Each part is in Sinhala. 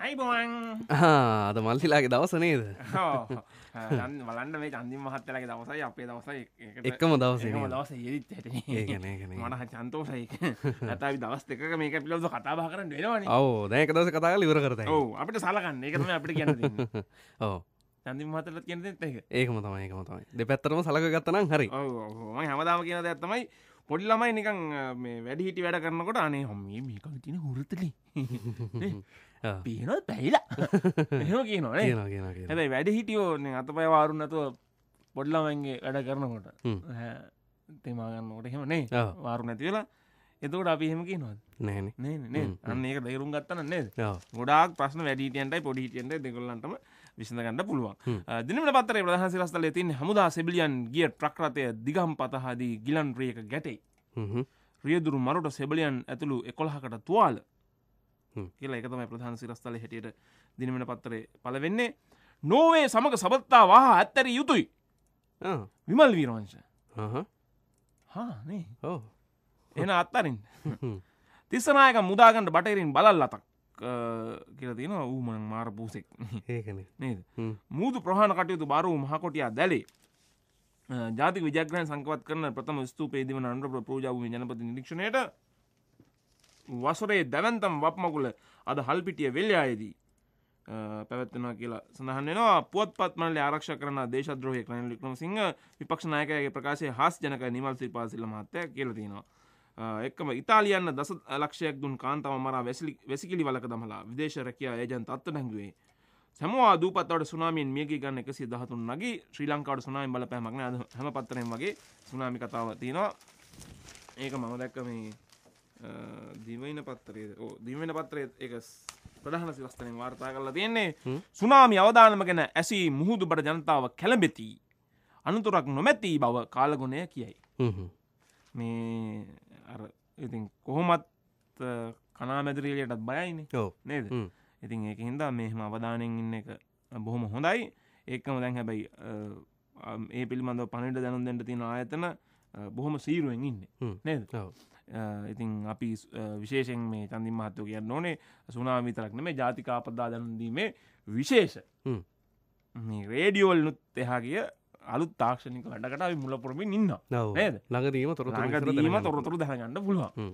අයිබෝන් අද මල්තිලාගේ දවස නේද වලන්න මේ චන්දි මහත්තලගේ දවසයි අපේ දවස එක්කම දවස දවස ඒත් මන චන්තෝසයි ඇතයි දවස් එක මේක පිලෝද කතාබා කරන්න වෙනවාන ඕ දැක දවස කතා ලිවර කරත ඕ අපට සලකන්න එකම අපට කියන්න ඕ චන්දි මහතලත් කියන ඒක ඒකම තමයි එකම තමයි දෙ පැත්තරම සලක ගත්තනම් හරි හමදාම කියන ඇත්තමයි පොඩි ළමයි නිකං මේ වැඩි හිටි වැඩ කරන්නකොට අනේ හොම මේක තින හුරතලි පීනොත් පැහිලා එහම කියන හැබයි වැඩ හිටියෝන අතපය වාරුන්නතුව පොඩ්ලමන්ගේ වැඩ කරනකොට තේමාගන්නකොට එහෙමනේ වාරු නැතිවෙලා එතකට අපි හෙමකි නොත් නෑන අන්න ඒක දේරුම් ගත්තන්න නේද ගොඩක් ප්‍රශ්න වැඩිටියන්ටයි පොඩිහිටියන්ට දෙකොල්ලන්ටම විසඳගන්න පුළුවන් දිනමට පත්තරේ ප්‍රධාන සිරස්තල තින් හමුදා සෙබිලියන් ගිය ප්‍රක්‍රතය දිගම් පතහාදී ගිලන් රියක ගැටෙයි රියදුරු මරුට සෙබලියන් ඇතුළු එකොළහකට තුවාල කියලා එකතමයි ප්‍රධාන සිරස්තල හැටියට දිනමට පත්තරේ පලවෙන්නේ නෝවේ සමඟ සබත්තා වාහ ඇත්තැර යුතුයි විමල් වීරවංශ හානේ එන අත්තරින් තිස්සනායක මුදාගන්නට බටරින් බලල් අතක් කියලතින ඌමන මාර පූසෙක් නේද මුූදු ප්‍රහණ කටයුතු බරු මහකොටියා දැලේ ජාති විජග්‍රය සංකවත් කරන ප්‍රථම ස්තුපේදම අන්ඩ්‍ර පූජාව ජනපති නික්ෂණයට වසරේ දැවන්තම් වප්මකුල අද හල්පිටිය වෙල්යායේදී පැවැත්වෙනවා කියලා සඳහන්නවා පුවත්පත් මල ආරක්ෂ කරන දේශද්‍රෝහය කරන ලික්නම සිංහ විපක්ෂනායකගේ ප්‍රකාශය හස් ජනක නිවල් සිරිපාසිල මහත්තය කියලතිනවා එක්ම ඉතාලියන්න දස ලක්ෂයක් දුන් කාන්තාව මරා වැසිකිලි වලක දමලා විදේශ රැකයා ඒජන් අත්ත නැංගුවේ සැමවා දූපත්වට සුනාමීන් මියගේ ගන්න එකසි දහතුන් නගේ ශ්‍රී ලංකාවට සුනාමි බලපෑමක්න අද හැම පත්තරෙන් වගේ සුනාමි කතාව තියෙනවා ඒක මම දැක්ක මේ දිවයින පත්තරේ දිවෙන පත්තරේ එක ප්‍රධාන සිවස්තනෙන් වාර්තා කරලා තියෙන්නේ සුනාමි අවධානම ගැන ඇසි මුහුදු බට ජනතාව කැළඹෙති අනතුරක් නොමැති බව කාලගුණය කියයි මේ අර ඉතින් කොහොමත් කනාමැදිරියලටත් බයයින නේද ඉතින් ඒක හින්දා මෙහම අවධානයෙන් ඉන්න එක බොහොම හොඳයි ඒකම දැන් හැබැයි ඒ පිළිබඳව පණිට දැනුම් දෙට තින ආයතන බොහොම සීරුවෙන් ඉන්න නේද ඉතින් අපි විශේෂෙන් මේ චන්දිින් මහත්තෝ කියන්න ඕනේ සුනාමිතරක්න මේ ජාතිකාපදා දැනුදීමේ විශේෂ රේඩියෝල් නුත් එහා කිය අලු තාක්ෂණික වැඩකට මුලපුරමින් ඉන්න නද ළඟදීම තොර ීම තොරතුරු දැනගන්න පුළුවන්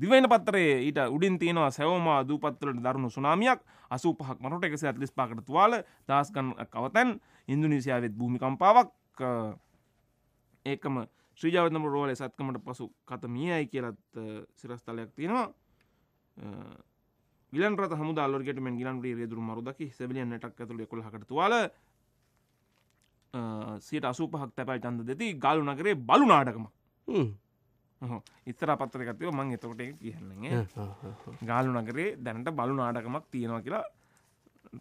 දිවයින පත්තරේ ඊට උඩින් තියෙනවා සැවමා දූපත්වලට දරුණු සුනාමියක් අසූ පහක් මනට එකසි ඇත්ලිස් පාකට තුවාල දස්කන් කවතැන් ඉන්දුනීසියාවත් භූමිකම්පාවක් ඒකම ශ්‍රීජාවතම රෝල සත්කමට පසු කතමියයි කියලත් සිරස්තලයක් තියෙනවා ගිලන්ට හමුදල්ලගෙට ගිලන්ට රෙදුරු මරුදකි සැබලියන්නටක් ඇතුළ කොළහකටතුවාල සියට අසූපහක් තැපැල් චන්ද දෙති ගාලු නගරේ බලු නාටකම ඉස්තර පත්තරකතිව මං එතකොට කියන්නගේ ගාලු නගරේ දැනට බලු නාටකමක් තියෙනවා කියලා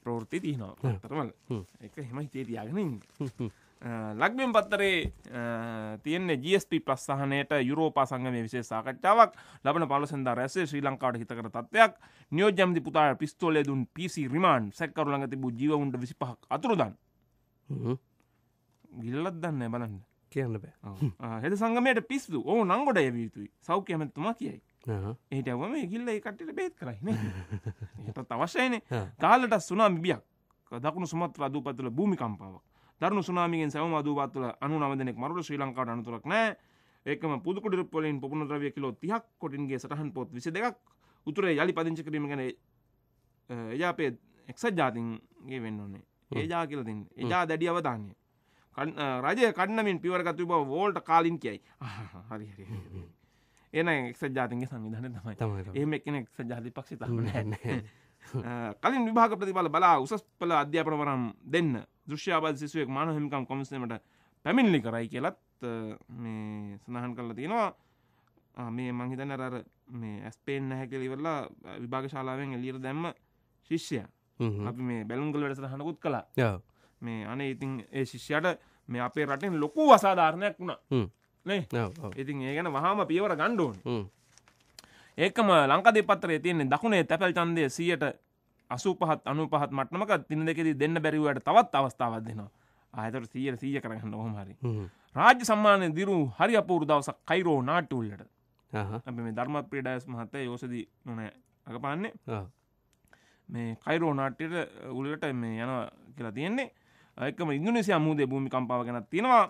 ප්‍රෝෘති තියනවා තරමල් එක හෙම හිතේ තියාගෙන ලක්බෙන් පත්තරේ තියන්නේ ජස්ප ප්‍රස්සාහනයට යුරෝපා සංගම විශේ සාකච්ඡාවක් ලබන පලසන්ද රැසේ ශ්‍රී ලංකාවට හිතකර තත්වයක් නියෝ ජැමති පුතාට පිස්තෝලය දුන් පිසි රිමාන් සැක්කරු ළඟ තිබූ ජීවුන්ට විසිපහක් අතුරුදන් ගිල්ලත් දන්න බලන්න කියන්න බෑ හෙද සංගමයට පිස්සු ඕ නංගොඩ යවියයුතුයි සෞඛ්‍ය ඇමැත්තුමා කියයි ඒට ඇවම ගිල්ල එකටට බේත් කරයින එතත් අවශ්‍යයන කාලට සුනාම බියක් දකුණු සුමත්‍ර අදූපතුල භූමිකම්පාවක් දරුණු සුනාමිගෙන් සැවම අදූපත්තුල අනු නමදනෙක් මරුට ශ්‍රී ලංකාට අනතුරක් නෑ ඒකම පුදුකුට පොලින් පොපුුණරවිය කිලෝ තිහක් කොටින්ගේ සටහන් පොත් විසි දෙකක් උතුරේ යළි පදිංචි කිරීම ගැන එජාපේ එක්සත් ජාතින්ගේ වෙන්න ඕන්නේ ඒජා කියලතින් එජා දැඩිය අවධානය රජය කඩනමින් පිවරගතු බව වෝල්ට කාලින් කියයි හරි හරි එන එක්ස ජාතින්ගේ සංවිධානය තමයි තමයි එහම එකන එක්ස ජාති පක්ෂි තන්න කලින් විභාග ප්‍රතිඵල බලා උසස් පල අධ්‍යාපනවරම් දෙන්න දෘෂ්‍යාබද සිසුවෙක් මාන හිමිකම් කොමිසීමට පැමිණිලි කරයි කියලත් මේ සඳහන් කරලා තියෙනවා මේ මංහිතන රර මේ ඇස්පේෙන් නැහැකලිවරලා විභාග ශාලාවෙන් එලියර දැම්ම ශිෂ්‍යය අපි මේ බැලුන්ගල වැඩසට හනකුත් කලා මේ අනේ ඉතින් ඒ ශිෂ්‍යයට මේ අපේ රටෙන් ලොකු වසාධාරණයක් වුණා ඉතින් ඒ ගැන වහාම පියවර ගණ්ඩෝන් ඒකම ලංකා දෙපත්තරේ තියෙන්නේ දකුණේ තැපැල් චන්දය සියයට අසු පහත් අනු පහත් මට්නමක තින දෙකෙදී දෙන්න බැරිවට තවත් අවස්ථාවක් දෙනවා ආයතට සීර සීය කරගන්න ඔහොම හරි රාජ්‍ය සම්මානය දිරු හරි අපූරු දවසක් කයිරෝ නාට්ටුල්ලට අපි මේ ධර්මත් ප්‍රඩයස් මහත්තය යෝසදී නොනෑ අගපාන්නේ මේ කයිරෝ නාට්ටයට උලට මේ යන කියලා තියෙන්නේ එකම ඉන්දුනිසිය අමුදේ භූමිකම්පාව ගැනත් තියෙනවා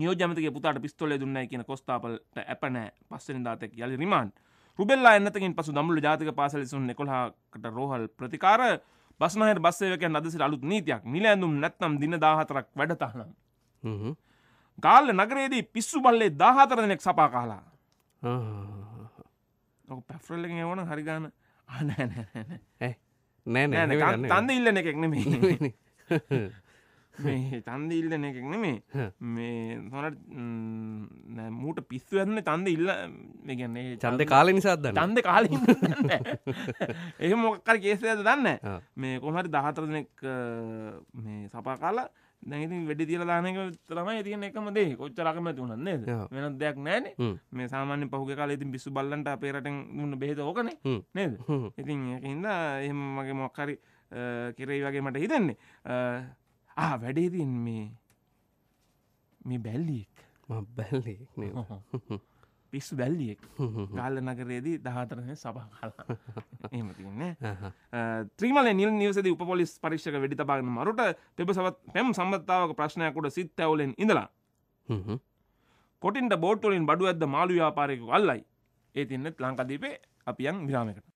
නියෝජමතක පුතාට පිස්තොල දුන්නයි කියන කොස්ථාපලට ඇපනෑ පස්සෙන දාතක යළි රිමාන් රුබෙල්ලා එන්නතකින් පසු දමුළු ජාතික පාසලිසුන් එකොළහකට රෝහල් ප්‍රතිකාර බස්නහයට බස්සේවකයන් අදසිට අලුත් නීතියක් මිල ඇඳුම් නැත්නම් දින දාහතරක් වැඩතහනම් ගාල්ල නගරේදී පිස්සු බල්ලේ දාහතර දෙනෙක් සපා කාලා පැෆරල්ල එවන හරිගාන අනෑ නෑ නෑ තන්ද ඉල්ලන එකෙක් නෙමේ මේ චන්ද ඉල්ලන එකක් නෙමේ මේ තොනට මූට පිස්සු ඇන්න චන්ද ඉල්ල ගන්නේ චන්ද කාල නිසාද චන්ද කාල එහ මොකර කේසය ඇද දන්න මේ කොහට දහතරනෙක් මේ සපා කාලා දැති වැඩි තිල දානක තමයි තියන එකමදේ කොච්චරකම තුනන්න වෙන දෙයක් නෑන මේ සාමාන්‍ය පහුග කාල ඉතින් පිස්සු බල්ලන්ට අපේරට දුන්න බෙද ඕකන නේද ඉතින් හිද එහම මගේ මොක්කරි කිරෙයි වගේ මට හිතන්නේ ආ වැඩේදන් මේ මේ බැල්ලියෙක් බැල්ලෙක් පිස්සු බැල්ලියෙක් ගල්ල නගරේදී දහතරන සබහ කලා එම තින්නේ ත්‍රීමල නිල් නිවසද උපොලිස් පරික්ෂක වැඩි තබාගන මරුට පෙබසවත් පැම් සම්බත්තාවක ප්‍රශ්නයකොට සිත් ඇවලෙන් ඉඳලා කොටින්ට බෝටලින් බඩු ඇද මාළු ්‍යාපාරයක වල්ලයි ඒ තින්නෙත් ලංකදීපේ අපියන් විරාමකට